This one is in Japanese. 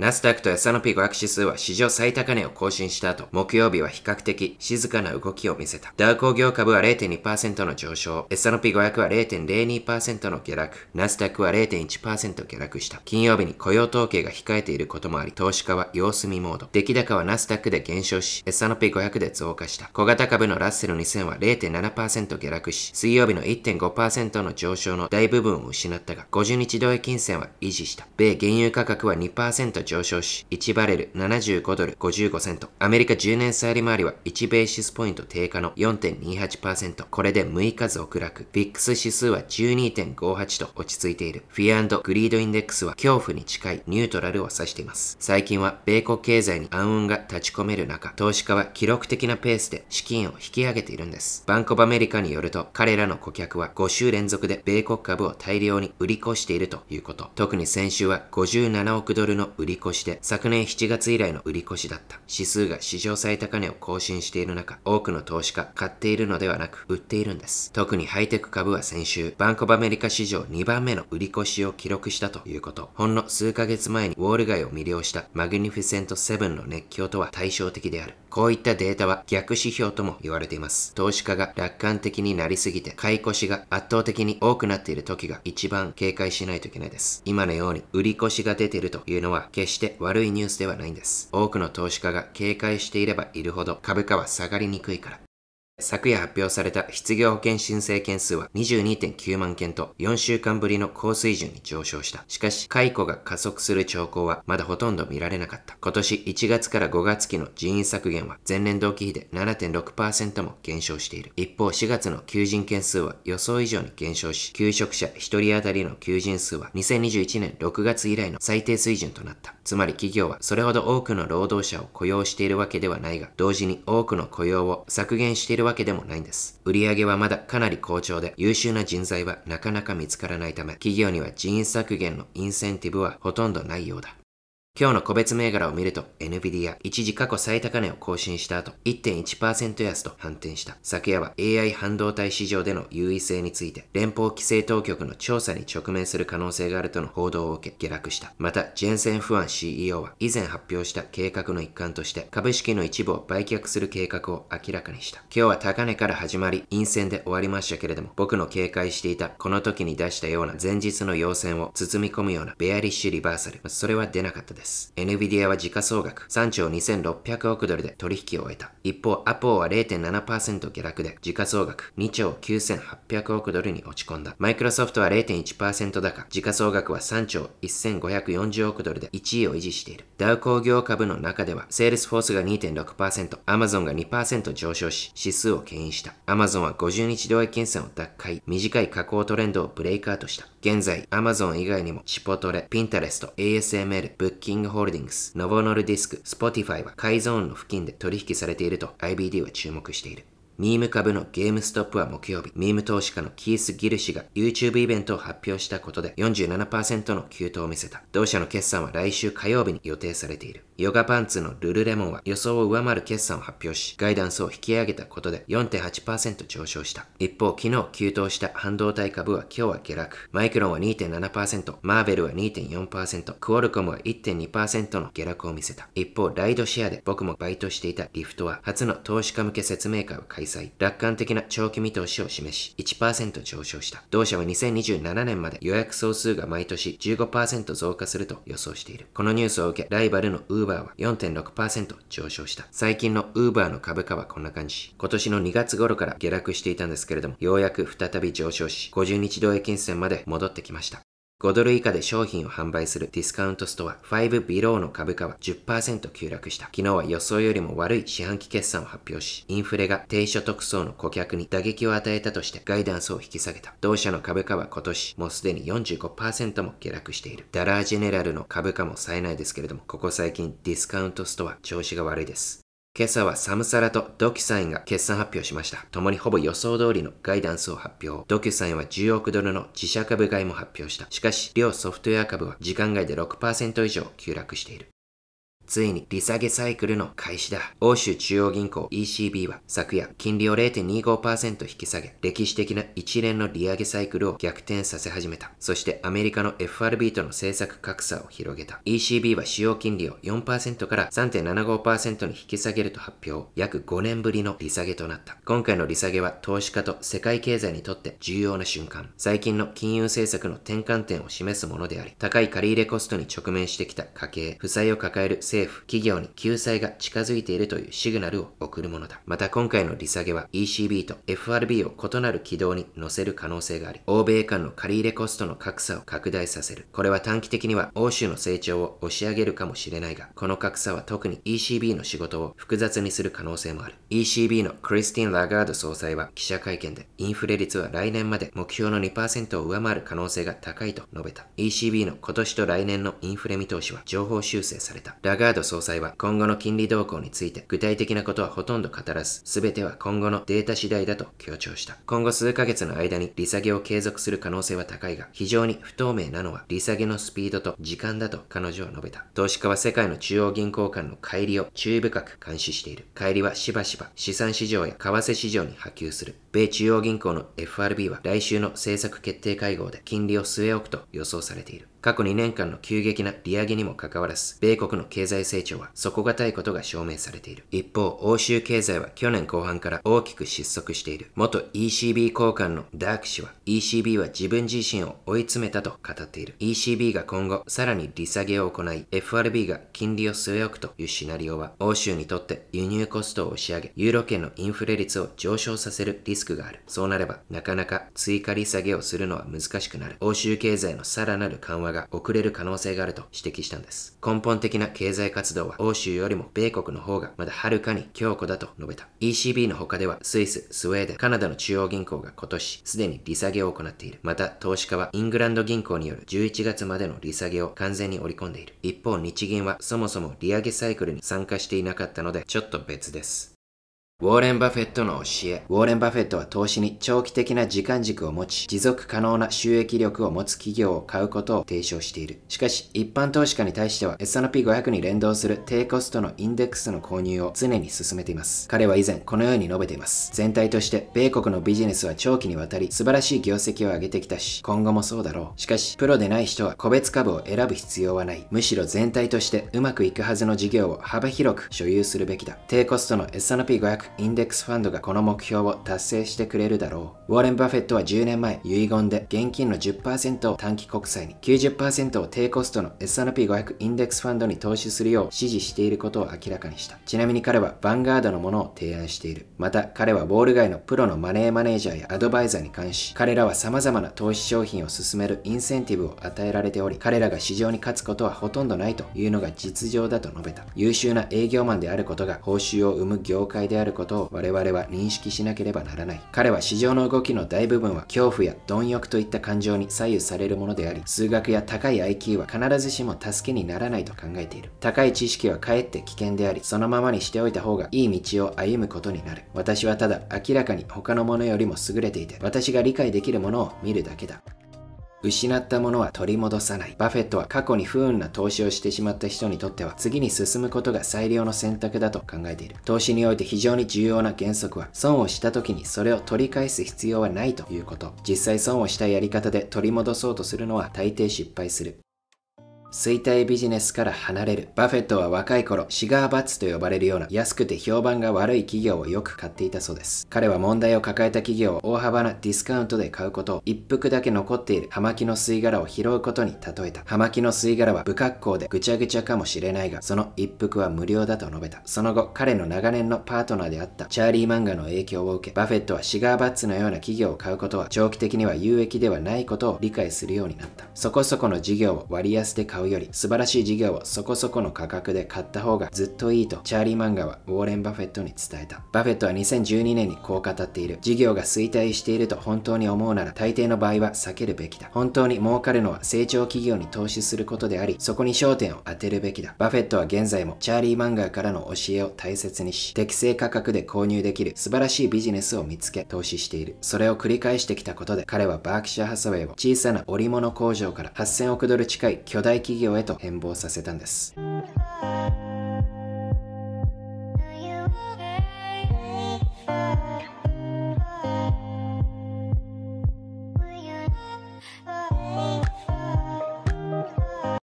ナスダックと S&P500 指数は史上最高値を更新した後、木曜日は比較的静かな動きを見せた。ダウ工業株は0.2%の上昇、S&P500 は0.02%の下落、ナスダックは0.1%下落した。金曜日に雇用統計が控えていることもあり、投資家は様子見モード。出来高はナスダックで減少し、S&P500 で増加した。小型株のラッセル2000は0.7%下落し、水曜日の1.5%の上昇の大部分を失ったが、50日同意金銭は維持した。米原油価格は2%上上昇し、1バレル75ドル55セント。アメリカ10年債利回りは1ベーシスポイント低下の4.28%。これで6日続落。ックス指数は12.58と落ち着いている。フィアグリードインデックスは恐怖に近いニュートラルを指しています。最近は米国経済に暗雲が立ち込める中、投資家は記録的なペースで資金を引き上げているんです。バンコブアメリカによると、彼らの顧客は5週連続で米国株を大量に売り越しているということ。特に先週は57億ドルの売り越しで、昨年7月以来の売り越しだった。指数が史上最高値を更新している中、多くの投資家、買っているのではなく、売っているんです。特にハイテク株は先週、バンコブアメリカ史上2番目の売り越しを記録したということ。ほんの数ヶ月前にウォール街を魅了したマグニフィセント7の熱狂とは対照的である。こういったデータは逆指標とも言われています。投資家が楽観的になりすぎて買い越しが圧倒的に多くなっている時が一番警戒しないといけないです。今のように売り越しが出ているというのは決して悪いニュースではないんです。多くの投資家が警戒していればいるほど株価は下がりにくいから。昨夜発表された失業保険申請件数は22.9万件と4週間ぶりの高水準に上昇した。しかし、解雇が加速する兆候はまだほとんど見られなかった。今年1月から5月期の人員削減は前年同期比で7.6%も減少している。一方、4月の求人件数は予想以上に減少し、求職者1人当たりの求人数は2021年6月以来の最低水準となった。つまり企業はそれほど多くの労働者を雇用しているわけではないが、同時に多くの雇用を削減しているわけわけでもないんです。売上はまだかなり好調で、優秀な人材はなかなか見つからないため、企業には人員削減のインセンティブはほとんどないようだ。今日の個別銘柄を見ると、NVIDIA、一時過去最高値を更新した後、1.1%安と反転した。昨夜は AI 半導体市場での優位性について、連邦規制当局の調査に直面する可能性があるとの報道を受け、下落した。また、ジェンセン・フアン CEO は、以前発表した計画の一環として、株式の一部を売却する計画を明らかにした。今日は高値から始まり、陰線で終わりましたけれども、僕の警戒していた、この時に出したような前日の要線を包み込むようなベアリッシュリバーサル、それは出なかったです。。NVIDIA は時価総額3兆2600億ドルで取引を終えた。一方、アポーは0.7%下落で、時価総額2兆9800億ドルに落ち込んだ。マイクロソフトは0.1%高、時価総額は3兆1540億ドルで1位を維持している。ダウ工業株の中では、セールスフォースが2.6%、アマゾンが2%上昇し、指数を牽引した。アマゾンは50日同意金銭を脱回、短い下降トレンドをブレイクアウトした。現在、Amazon 以外にも、チポトレ、Pinterest、ASML、Booking Holdings、ノボノルディスク、Spotify は改ゾーンの付近で取引されていると IBD は注目している。ミーム株のゲームストップは木曜日、ミーム投資家のキース・ギル氏が YouTube イベントを発表したことで47%の急騰を見せた。同社の決算は来週火曜日に予定されている。ヨガパンツのルルレモンは予想を上回る決算を発表し、ガイダンスを引き上げたことで4.8%上昇した。一方、昨日急騰した半導体株は今日は下落。マイクロンは2.7%、マーベルは2.4%、クオルコムは1.2%の下落を見せた。一方、ライドシェアで僕もバイトしていたリフトは初の投資家向け説明会を開催。楽観的な長期見通しを示し、1%上昇した。同社は2027年まで予約総数が毎年15%増加すると予想している。このニュースを受け、ライバルの Uber Uber は4.6%上昇した。最近の Uber の株価はこんな感じ。今年の2月頃から下落していたんですけれども、ようやく再び上昇し、50日同平均線まで戻ってきました。5ドル以下で商品を販売するディスカウントストア5ビローの株価は10%急落した。昨日は予想よりも悪い四半期決算を発表し、インフレが低所得層の顧客に打撃を与えたとしてガイダンスを引き下げた。同社の株価は今年もうすでに45%も下落している。ダラージェネラルの株価も冴えないですけれども、ここ最近ディスカウントストア調子が悪いです。今朝はサムサラとドキュサインが決算発表しました。共にほぼ予想通りのガイダンスを発表。ドキュサインは10億ドルの自社株買いも発表した。しかし、両ソフトウェア株は時間外で6%以上急落している。ついに利下げサイクルの開始だ。欧州中央銀行 ECB は昨夜、金利を0.25%引き下げ、歴史的な一連の利上げサイクルを逆転させ始めた。そしてアメリカの FRB との政策格差を広げた。ECB は使用金利を4%から3.75%に引き下げると発表、約5年ぶりの利下げとなった。今回の利下げは投資家と世界経済にとって重要な瞬間。最近の金融政策の転換点を示すものであり、高い借入コストに直面してきた家計、負債を抱える政政府、企業に救済が近づいているというシグナルを送るものだ。また今回の利下げは ECB と FRB を異なる軌道に乗せる可能性があり、欧米間の借入れコストの格差を拡大させる。これは短期的には欧州の成長を押し上げるかもしれないが、この格差は特に ECB の仕事を複雑にする可能性もある。ECB のクリスティン・ラガード総裁は記者会見で、インフレ率は来年まで目標の2%を上回る可能性が高いと述べた。ECB の今年と来年のインフレ見通しは上方修正された。ラガーラード総裁は今後の金利動向について具体的なことはほとんど語らず、全ては今後のデータ次第だと強調した。今後数ヶ月の間に利下げを継続する可能性は高いが、非常に不透明なのは利下げのスピードと時間だと彼女は述べた。投資家は世界の中央銀行間の乖離を注意深く監視している。乖離はしばしば資産市場や為替市場に波及する。米中央銀行の FRB は来週の政策決定会合で金利を据え置くと予想されている。過去2年間の急激な利上げにもかかわらず、米国の経済成長は底堅いことが証明されている。一方、欧州経済は去年後半から大きく失速している。元 ECB 交換のダーク氏は、ECB は自分自身を追い詰めたと語っている。ECB が今後、さらに利下げを行い、FRB が金利を据え置くというシナリオは、欧州にとって輸入コストを押し上げ、ユーロ圏のインフレ率を上昇させるリスクがある。そうなれば、なかなか追加利下げをするのは難しくなる。欧州経済のさらなる緩和が遅れる可能性があると指摘したんです。根本的な経済活動は欧州よりも米国の方がまだはるかに強固だと述べた。ECB の他ではスイス、スウェーデン、カナダの中央銀行が今年すでに利下げを行っている。また投資家はイングランド銀行による11月までの利下げを完全に織り込んでいる。一方日銀はそもそも利上げサイクルに参加していなかったのでちょっと別です。ウォーレン・バフェットの教え。ウォーレン・バフェットは投資に長期的な時間軸を持ち、持続可能な収益力を持つ企業を買うことを提唱している。しかし、一般投資家に対しては S&P500 に連動する低コストのインデックスの購入を常に進めています。彼は以前このように述べています。全体として、米国のビジネスは長期にわたり素晴らしい業績を上げてきたし、今後もそうだろう。しかし、プロでない人は個別株を選ぶ必要はない。むしろ全体としてうまくいくはずの事業を幅広く所有するべきだ。低コストの S&P500 インデックスファンドがこの目標を達成してくれるだろう。ウォーレン・バフェットは10年前、遺言で現金の10%を短期国債に、90%を低コストの S&P500 インデックスファンドに投資するよう指示していることを明らかにした。ちなみに彼はヴァンガードのものを提案している。また、彼はウォール街のプロのマネーマネージャーやアドバイザーに関し、彼らは様々な投資商品を進めるインセンティブを与えられており、彼らが市場に勝つことはほとんどないというのが実情だと述べた。優秀な営業マンであることが報酬を生む業界であることことを我々は認識しなければならない。彼は市場の動きの大部分は恐怖や貪欲といった感情に左右されるものであり、数学や高い IQ は必ずしも助けにならないと考えている。高い知識はかえって危険であり、そのままにしておいた方がいい道を歩むことになる。私はただ明らかに他のものよりも優れていて、私が理解できるものを見るだけだ。失ったものは取り戻さない。バフェットは過去に不運な投資をしてしまった人にとっては次に進むことが最良の選択だと考えている。投資において非常に重要な原則は損をした時にそれを取り返す必要はないということ。実際損をしたやり方で取り戻そうとするのは大抵失敗する。衰退ビジネスから離れる。バフェットは若い頃、シガーバッツと呼ばれるような安くて評判が悪い企業をよく買っていたそうです。彼は問題を抱えた企業を大幅なディスカウントで買うことを一服だけ残っている葉巻の吸い殻を拾うことに例えた。葉巻の吸い殻は不格好でぐちゃぐちゃかもしれないが、その一服は無料だと述べた。その後、彼の長年のパートナーであったチャーリー・漫画の影響を受け、バフェットはシガーバッツのような企業を買うことは長期的には有益ではないことを理解するようになった。そこそこの事業を割安で買う買うより素晴らしい事業をそこそこの価格で買った方がずっといいとチャーリー・マンガはウォーレン・バフェットに伝えた。バフェットは2012年にこう語っている。事業が衰退していると本当に思うなら大抵の場合は避けるべきだ。本当に儲かるのは成長企業に投資することであり、そこに焦点を当てるべきだ。バフェットは現在もチャーリー・マンガーからの教えを大切にし、適正価格で購入できる素晴らしいビジネスを見つけ投資している。それを繰り返してきたことで彼はバークシャー・ハサウェイを小さな織物工場から8000億ドル近い巨大企企業へと変貌させたんです。